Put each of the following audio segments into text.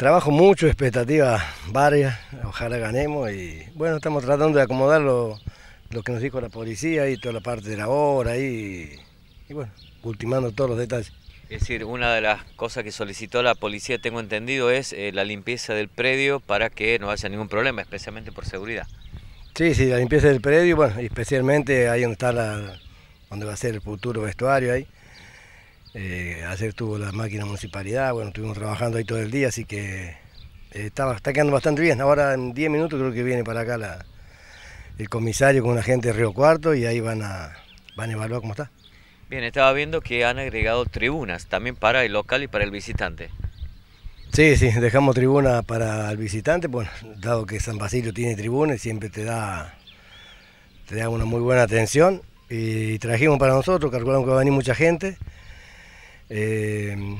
Trabajo mucho, expectativas varias, ojalá ganemos y bueno, estamos tratando de acomodar lo, que nos dijo la policía y toda la parte de la hora y, bueno, ultimando todos los detalles. Es decir, una de las cosas que solicitó la policía, tengo entendido, es eh, la limpieza del predio para que no haya ningún problema, especialmente por seguridad. Sí, sí, la limpieza del predio, bueno, especialmente ahí donde donde va a ser el futuro vestuario ahí. Eh, ayer tuvo la máquina municipalidad, bueno, estuvimos trabajando ahí todo el día, así que eh, está, quedando bastante bien. Ahora en 10 minutos creo que viene para acá el comisario con la gente de Río Cuarto y ahí van a, van a evaluar cómo está. Bien, estaba viendo que han agregado tribunas también para el local y para el visitante. Sí, sí, dejamos tribuna para el visitante, bueno, pues, dado que San Basilio tiene tribuna siempre te da, te da una muy buena atención. Y trajimos para nosotros, calculamos que va a venir mucha gente. Em,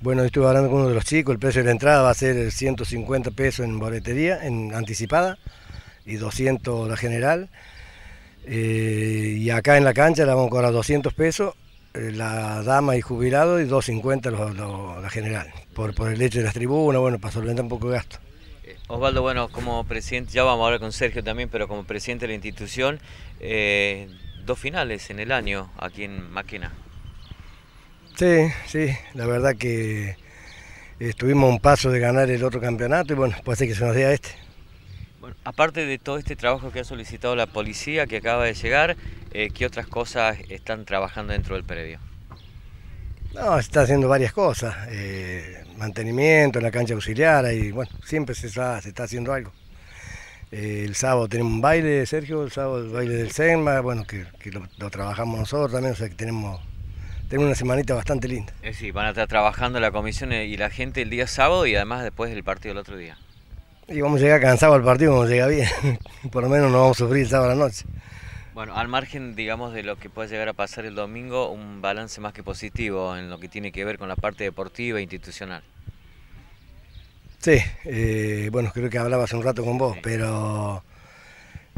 bueno, estuve hablando con uno de los chicos, el precio de la entrada va a ser 150 pesos en boletería, en anticipada, y 200 la general. Eh, y acá en la cancha la vamos a cobrar 200 pesos, eh, la dama y jubilado, y 250 la general, por, el hecho de las tribunas, bueno, para solventar un poco de gasto. Eh, Osvaldo, bueno, como presidente, ya vamos a hablar con Sergio también, pero como presidente de la institución, dos finales en el año aquí en Máquina. Sí, sí, la verdad que estuvimos eh, a un paso de ganar el otro campeonato y bueno, puede ser que se nos dé este. Bueno, aparte de todo este trabajo que ha solicitado la policía que acaba de llegar, eh, ¿qué otras cosas están trabajando dentro del predio? No, se está haciendo varias cosas, eh, mantenimiento en la cancha auxiliar y bueno, siempre se está, haciendo algo. el sábado tenemos un baile, Sergio, el sábado el baile del SEMA, bueno, que, lo, trabajamos nosotros también, o sea que tenemos tengo una semanita bastante linda. Eh, sí, van a estar trabajando la comisión y la gente el día sábado y además después del partido del otro día. Y vamos a llegar cansados al partido, vamos a llegar bien. Por lo menos no vamos a sufrir el sábado a la noche. Bueno, al margen, digamos, de lo que puede llegar a pasar el domingo, un balance más que positivo en lo que tiene que ver con la parte deportiva e institucional. Sí, eh, bueno, creo que hablabas un rato con vos, pero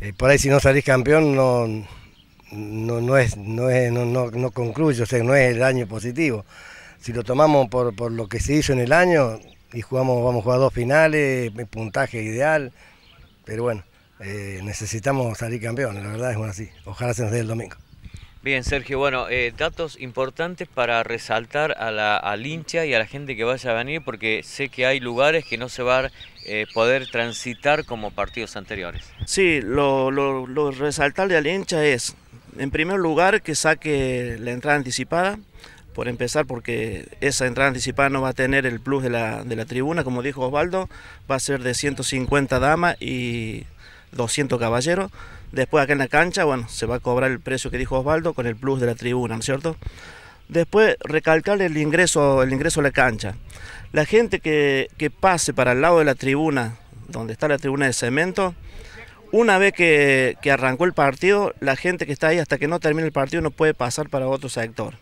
eh, por ahí si no salís campeón no, no, es, no, no, concluye, o sea, no es el año positivo. Si lo tomamos por, lo que se hizo en el año y jugamos, vamos a jugar dos finales, puntaje ideal, pero bueno, eh, necesitamos salir campeones, la verdad es bueno así. Ojalá se nos dé el domingo. Bien, Sergio, bueno, eh, datos importantes para resaltar a la, al hincha y a la gente que vaya a venir, porque sé que hay lugares que no se va a eh, poder transitar como partidos anteriores. Sí, lo, lo, de resaltable al hincha es en primer lugar, que saque la entrada anticipada, por empezar, porque esa entrada anticipada no va a tener el plus de la, tribuna, como dijo Osvaldo, va a ser de 150 damas y 200 caballeros. Después acá en la cancha, bueno, se va a cobrar el precio que dijo Osvaldo con el plus de la tribuna, ¿no es cierto? Después recalcar el ingreso, el ingreso a la cancha. La gente que, que pase para el lado de la tribuna, donde está la tribuna de cemento, una vez que, arrancó el partido, la gente que está ahí hasta que no termine el partido no puede pasar para otro sector.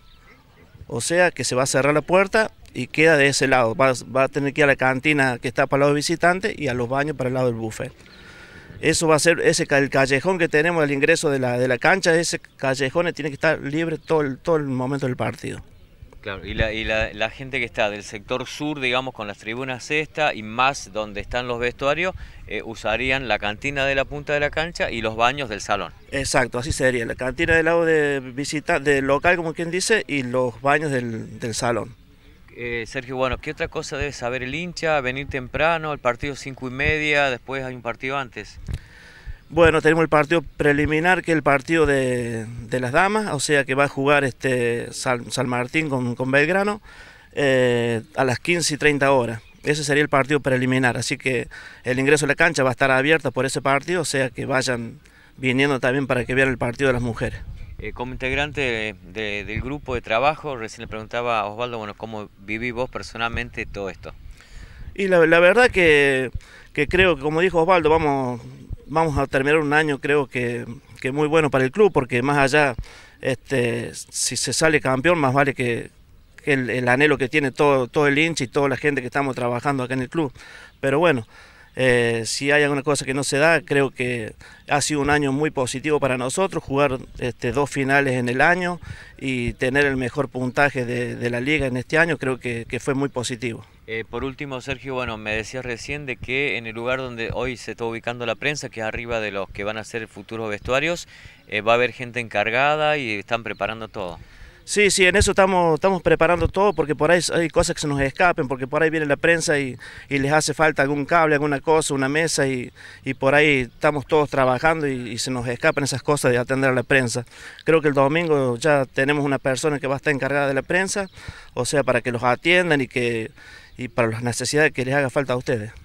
O sea que se va a cerrar la puerta y queda de ese lado. Va, a tener que ir a la cantina que está para el lado y a los baños para el lado del buffet. Eso va a ser ese el callejón que tenemos al ingreso de la, de la cancha, ese callejón tiene que estar libre todo todo el momento del partido. Claro, y, la, y la, gente que está del sector sur, digamos, con las tribunas esta y más donde están los vestuarios, eh, usarían la cantina de la punta de la cancha y los baños del salón. Exacto, así sería, la cantina del lado de visita, del local, como quien dice, y los baños del, del salón. Eh, Sergio, bueno, ¿qué otra cosa debe saber el hincha? Venir temprano, el partido cinco y media, después hay un partido antes. Bueno, tenemos el partido preliminar, que es el partido de, las damas, o sea que va a jugar este San, Martín con, con Belgrano eh, a las 15 y 30 horas. Ese sería el partido preliminar, así que el ingreso a la cancha va a estar abierto por ese partido, o sea que vayan viniendo también para que vean el partido de las mujeres. Eh, como integrante del grupo de trabajo, recién le preguntaba a Osvaldo, bueno, ¿cómo vivís vos personalmente todo esto? Y la, verdad que, que creo que, como dijo Osvaldo, vamos vamos a terminar un año creo que, que, muy bueno para el club, porque más allá, este, si se sale campeón, más vale que, el, anhelo que tiene todo, todo el hincha y toda la gente que estamos trabajando acá en el club. Pero bueno, eh, si hay alguna cosa que no se da, creo que ha sido un año muy positivo para nosotros, jugar este, dos finales en el año y tener el mejor puntaje de, la liga en este año, creo que, fue muy positivo. Eh, por último, Sergio, bueno, me decías recién de que en el lugar donde hoy se está ubicando la prensa, que es arriba de los que van a ser futuros vestuarios, eh, va a haber gente encargada y están preparando todo. Sí, sí, en eso estamos, estamos preparando todo porque por ahí hay cosas que se nos escapen, porque por ahí viene la prensa y, les hace falta algún cable, alguna cosa, una mesa y, por ahí estamos todos trabajando y, se nos escapan esas cosas de atender a la prensa. Creo que el domingo ya tenemos una persona que va a estar encargada de la prensa, o sea, para que los atiendan y, que, y para las necesidades que les haga falta a ustedes.